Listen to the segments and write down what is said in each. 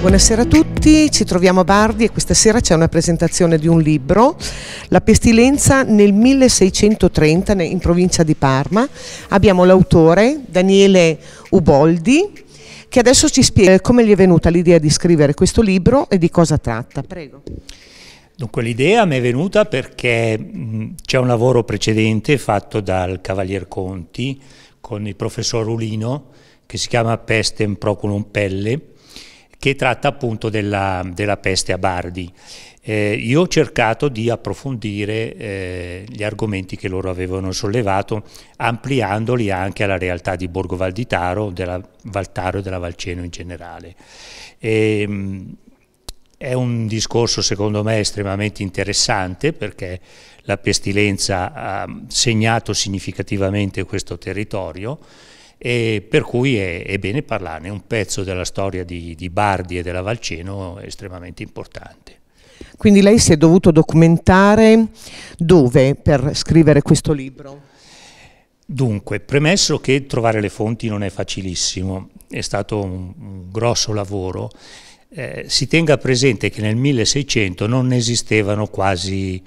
Buonasera a tutti, ci troviamo a Bardi e questa sera c'è una presentazione di un libro, La pestilenza nel 1630 in provincia di Parma. Abbiamo l'autore Daniele Uboldi che adesso ci spiega come gli è venuta l'idea di scrivere questo libro e di cosa tratta. Prego. Dunque l'idea mi è venuta perché mm, c'è un lavoro precedente fatto dal Cavalier Conti con il professor Rulino che si chiama Pestem Proculum Pelle che tratta appunto della, della peste a Bardi. Eh, io ho cercato di approfondire eh, gli argomenti che loro avevano sollevato, ampliandoli anche alla realtà di Borgo Valditaro, della Valtaro e della Valceno in generale. E, ehm, è un discorso secondo me estremamente interessante perché la pestilenza ha segnato significativamente questo territorio, e per cui è, è, bene parlarne, un pezzo della storia di, di Bardi e della Valceno è estremamente importante. Quindi lei si è dovuto documentare dove per scrivere questo libro? Dunque, premesso che trovare le fonti non è facilissimo, è stato un, un grosso lavoro, eh, si tenga presente che nel 1600 non esistevano quasi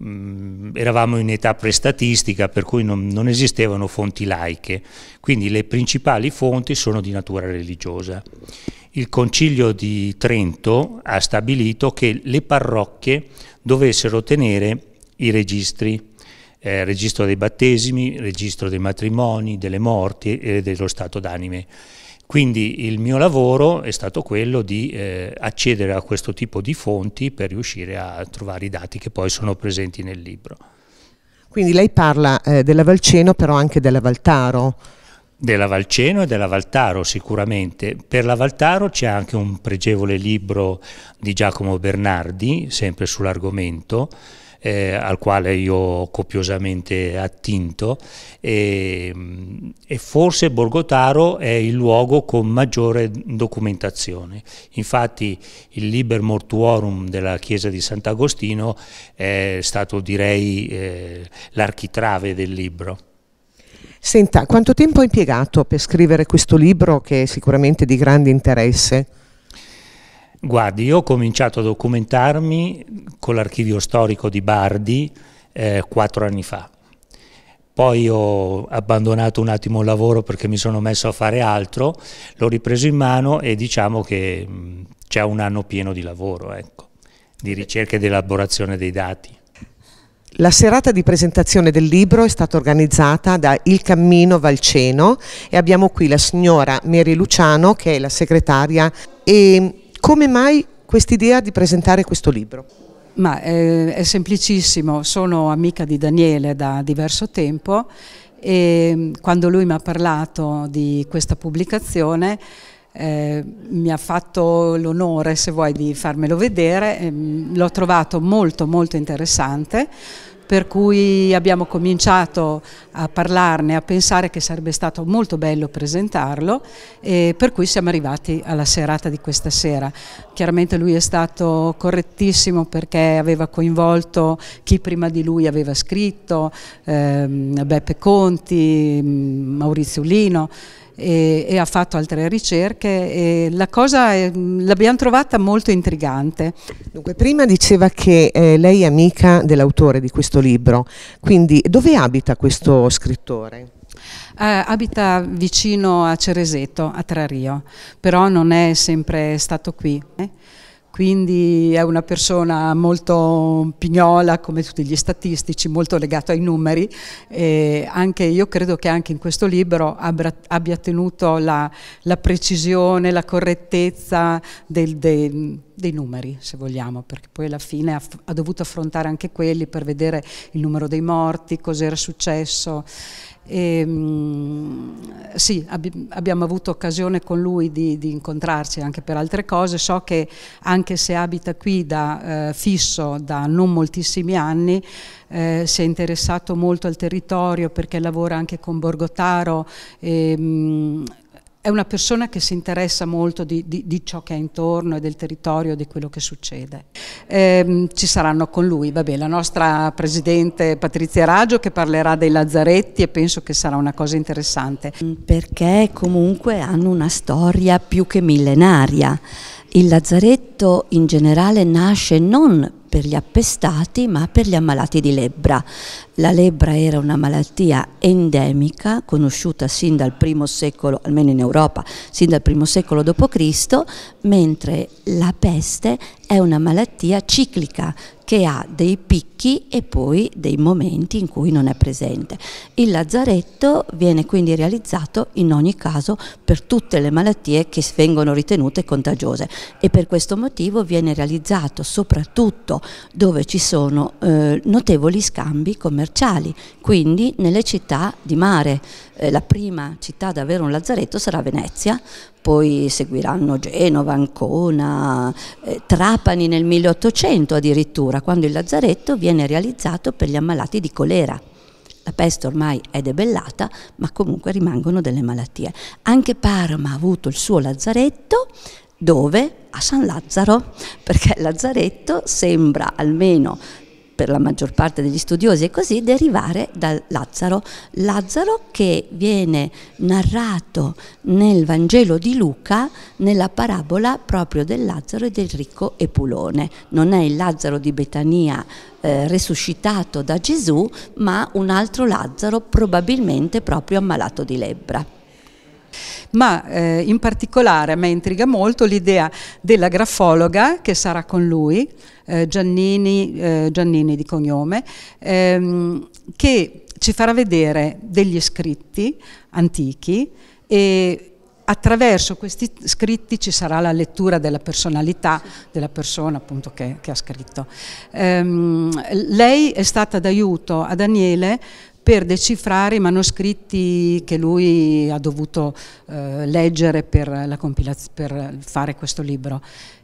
mh, mm, eravamo in età prestatistica per cui non, non esistevano fonti laiche, quindi le principali fonti sono di natura religiosa. Il Concilio di Trento ha stabilito che le parrocchie dovessero tenere i registri, eh, registro dei battesimi, registro dei matrimoni, delle morti e dello stato d'anime. Quindi il mio lavoro è stato quello di eh, accedere a questo tipo di fonti per riuscire a trovare i dati che poi sono presenti nel libro. Quindi lei parla eh, della Valceno però anche della Valtaro. Della Valceno e della Valtaro sicuramente. Per la Valtaro c'è anche un pregevole libro di Giacomo Bernardi, sempre sull'argomento, eh, al quale io ho copiosamente attinto e, mm, e, forse Borgotaro è il luogo con maggiore documentazione. Infatti il Liber Mortuorum della chiesa di Sant'Agostino è stato direi eh, l'architrave del libro. Senta, quanto tempo hai impiegato per scrivere questo libro che è sicuramente di grande interesse? Guardi, io ho cominciato a documentarmi con l'archivio storico di Bardi eh, quattro anni fa. Poi ho abbandonato un attimo il lavoro perché mi sono messo a fare altro, l'ho ripreso in mano e diciamo che mm, c'è un anno pieno di lavoro, ecco, di ricerca ed elaborazione dei dati. La serata di presentazione del libro è stata organizzata da Il Cammino Valceno e abbiamo qui la signora Mary Luciano che è la segretaria e come mai questa idea di presentare questo libro? Ma è, eh, è semplicissimo, sono amica di Daniele da diverso tempo e mm, quando lui mi ha parlato di questa pubblicazione eh, mi ha fatto l'onore, se vuoi, di farmelo vedere, mm, l'ho trovato molto molto interessante per cui abbiamo cominciato a parlarne, a pensare che sarebbe stato molto bello presentarlo e per cui siamo arrivati alla serata di questa sera. Chiaramente lui è stato correttissimo perché aveva coinvolto chi prima di lui aveva scritto, ehm, Beppe Conti, Maurizio Lino e, e ha fatto altre ricerche. e la cosa l'abbiamo trovata molto intrigante. Dunque, prima diceva che eh, lei è amica dell'autore di questo libro, quindi dove abita questo scrittore? Uh, abita vicino a Cereseto, a Trario, però non è sempre stato qui. Eh? quindi è una persona molto pignola come tutti gli statistici, molto legato ai numeri e anche, io credo che anche in questo libro abbia tenuto la, la precisione, la correttezza del, del dei numeri, se vogliamo, perché poi alla fine ha, ha, dovuto affrontare anche quelli per vedere il numero dei morti, cos'era successo. E, ehm, sì, ab abbiamo avuto occasione con lui di, di, incontrarci anche per altre cose. So che anche se abita qui da eh, fisso da non moltissimi anni, eh, si è interessato molto al territorio perché lavora anche con Borgotaro e, ehm, è una persona che si interessa molto di, di, di, ciò che è intorno e del territorio, di quello che succede. Eh, ci saranno con lui vabbè, la nostra presidente Patrizia Raggio che parlerà dei Lazzaretti e penso che sarà una cosa interessante. Perché comunque hanno una storia più che millenaria. Il Lazzaretto in generale nasce non per gli appestati ma per gli ammalati di lebbra. La lebbra era una malattia endemica conosciuta sin dal primo secolo, almeno in Europa, sin dal primo secolo d.C., mentre la peste è una malattia ciclica che ha dei picchi e poi dei momenti in cui non è presente. Il lazzaretto viene quindi realizzato in ogni caso per tutte le malattie che vengono ritenute contagiose e per questo motivo viene realizzato soprattutto dove ci sono eh, notevoli scambi commerciali commerciali, quindi nelle città di mare. Eh, la prima città ad avere un lazzaretto sarà Venezia, poi seguiranno Genova, Ancona, eh, Trapani nel 1800 addirittura, quando il lazzaretto viene realizzato per gli ammalati di colera. La peste ormai è debellata, ma comunque rimangono delle malattie. Anche Parma ha avuto il suo lazzaretto, dove? A San Lazzaro, perché il Lazzaretto sembra almeno per la maggior parte degli studiosi è così, derivare dal Lazzaro. Lazzaro che viene narrato nel Vangelo di Luca nella parabola proprio del Lazzaro e del ricco Epulone. Non è il Lazzaro di Betania eh, resuscitato da Gesù, ma un altro Lazzaro probabilmente proprio ammalato di lebbra ma eh, in particolare a me intriga molto l'idea della grafologa che sarà con lui, eh, Giannini, eh, Giannini, di cognome, ehm, che ci farà vedere degli scritti antichi e attraverso questi scritti ci sarà la lettura della personalità della persona appunto che, che ha scritto. Ehm, lei è stata d'aiuto a Daniele per decifrare i manoscritti che lui ha dovuto eh, leggere per, per, fare questo libro.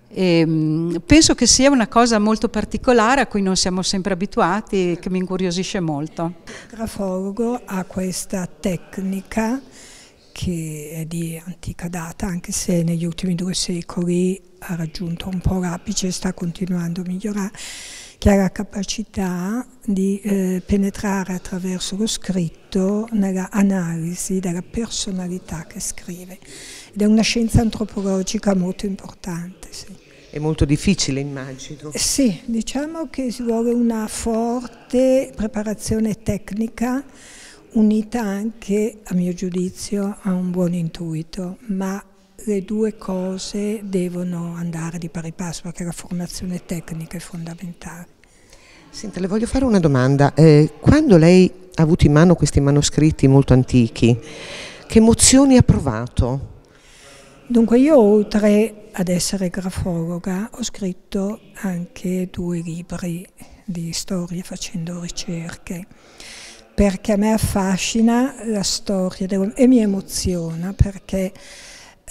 E, ehm, penso che sia una cosa molto particolare a cui non siamo sempre abituati e che mi incuriosisce molto. Il grafologo ha questa tecnica che è di antica data, anche se negli ultimi due secoli ha raggiunto un po' l'apice e sta continuando a migliorare chiara capacità di eh, penetrare attraverso lo scritto nella analisi della personalità che scrive. Ed è una scienza antropologica molto importante. Sì. È molto difficile, immagino. Eh, sì, diciamo che si vuole una forte preparazione tecnica unita anche, a mio giudizio, a un buon intuito, ma le due cose devono andare di pari passo perché la formazione tecnica è fondamentale. Senta, le voglio fare una domanda. Eh, quando lei ha avuto in mano questi manoscritti molto antichi, che emozioni ha provato? Dunque io oltre ad essere grafologa ho scritto anche due libri di storie facendo ricerche perché a me affascina la storia e mi emoziona perché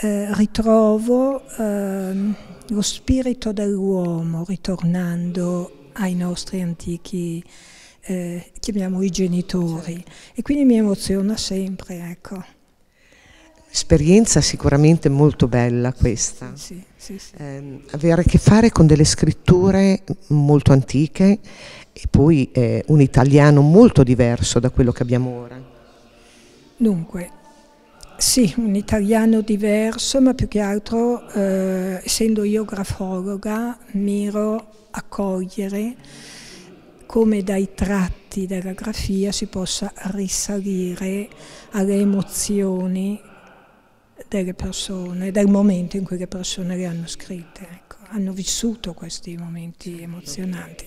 eh, ritrovo ehm, lo spirito dell'uomo ritornando ai nostri antichi, eh, chiamiamoli genitori, e quindi mi emoziona sempre, ecco. Esperienza sicuramente molto bella questa, sì, sì, sì, eh, avere a che fare con delle scritture molto antiche e poi eh, un italiano molto diverso da quello che abbiamo ora. Dunque, sì, un italiano diverso, ma più che altro, eh, essendo io grafologa, miro a cogliere come dai tratti della grafia si possa risalire alle emozioni delle persone, del momento in cui le persone le hanno scritte, ecco. hanno vissuto questi momenti emozionanti.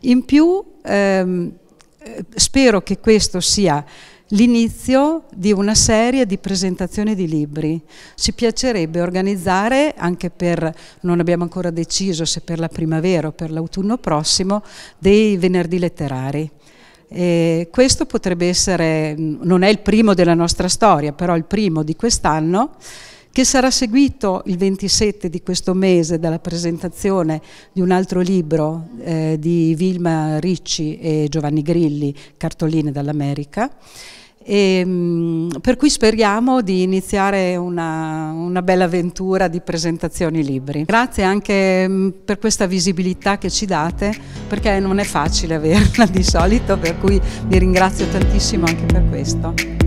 In più, ehm, eh, spero che questo sia l'inizio di una serie di presentazioni di libri. Ci piacerebbe organizzare, anche per, non abbiamo ancora deciso se per la primavera o per l'autunno prossimo, dei venerdì letterari. E questo potrebbe essere, non è il primo della nostra storia, però il primo di quest'anno, che sarà seguito il 27 di questo mese dalla presentazione di un altro libro eh, di Vilma Ricci e Giovanni Grilli, Cartoline dall'America. E, ehm, per cui speriamo di iniziare una, una, bella avventura di presentazioni libri. Grazie anche mm, per questa visibilità che ci date, perché non è facile averla di solito, per cui vi ringrazio tantissimo anche per questo.